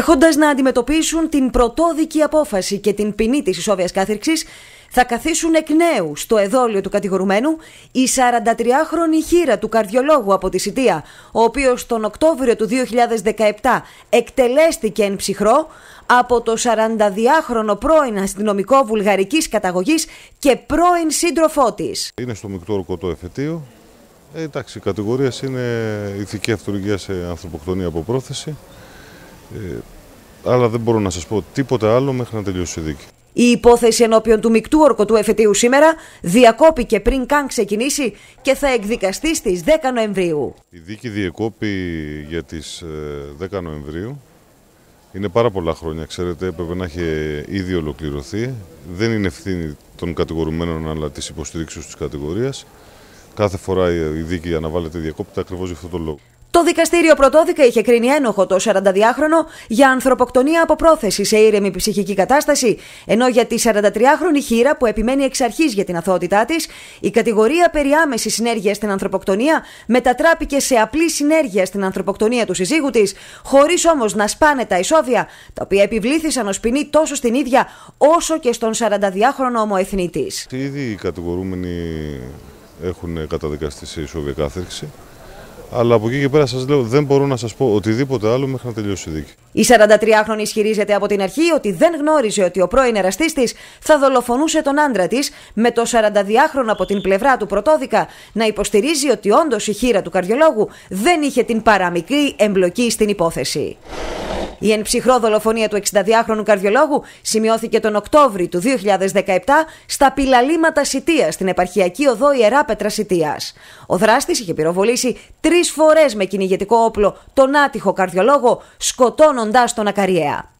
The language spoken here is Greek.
Έχοντας να αντιμετωπίσουν την πρωτόδικη απόφαση και την ποινή της ισόβιας κάθερξη, θα καθίσουν εκ νέου στο εδόλιο του κατηγορουμένου η 43χρονη χείρα του καρδιολόγου από τη Σιτία, ο οποίος τον Οκτώβριο του 2017 εκτελέστηκε εν ψυχρό από το 42χρονο πρώην αστυνομικό βουλγαρικής καταγωγής και πρώην σύντροφό της. Είναι στο μικρό ορκωτό εφετείο. Ε, εντάξει, η κατηγορία είναι ηθική αυτοργία σε ανθρωποκτονία από πρόθεση. Ε, αλλά δεν μπορώ να σας πω τίποτε άλλο μέχρι να τελειώσει η δίκη. Η υπόθεση ενώπιον του μεικτού όρκο του εφετείου σήμερα διακόπηκε πριν καν ξεκινήσει και θα εκδικαστεί στις 10 Νοεμβρίου. Η δίκη διεκόπη για τις 10 ε, Νοεμβρίου. Είναι πάρα πολλά χρόνια, ξέρετε, έπρεπε να έχει ε, ήδη ολοκληρωθεί. Δεν είναι ευθύνη των κατηγορουμένων αλλά της υποστήριξης της κατηγορίας. Κάθε φορά η δίκη αναβάλλεται διακόπτη ακριβώς για αυτό το λόγο. Το δικαστήριο πρωτόδικα είχε κρίνει ένοχο το 42χρονο για ανθρωποκτονία από πρόθεση σε ήρεμη ψυχική κατάσταση, ενώ για τη 43χρονη χείρα που επιμένει εξ αρχής για την αθότητά της, η κατηγορία περί άμεσης συνέργειας στην ανθρωποκτονία μετατράπηκε σε απλή συνέργεια στην ανθρωποκτονία του συζύγου της, χωρίς όμως να σπάνε τα ισόβια, τα οποία επιβλήθησαν ως ποινή τόσο στην ίδια όσο και στον 42χρονο ομοεθνή της. Ήδη οι κατηγορούμενοι έχουν καταδικαστεί σε ισόβια κάθερξη. Αλλά από εκεί και πέρα σας λέω: Δεν μπορώ να σας πω οτιδήποτε άλλο μέχρι να τελειώσει η δίκη. Η 43χρονη ισχυρίζεται από την αρχή ότι δεν γνώριζε ότι ο πρώην εραστής της θα δολοφονούσε τον άντρα της, με το 42χρονο από την πλευρά του πρωτόδικα να υποστηρίζει ότι όντως η χείρα του καρδιολόγου δεν είχε την παραμικρή εμπλοκή στην υπόθεση. Η εν δολοφονία του 62χρονου καρδιολόγου σημειώθηκε τον Οκτώβρη του 2017 στα πυλαλήματα Σιτίας, στην επαρχιακή οδό Ιερά Πέτρα Σιτίας. Ο δράστης είχε πυροβολήσει τρεις φορές με κυνηγετικό όπλο τον άτυχο καρδιολόγο, σκοτώνοντάς τον ακαριέα.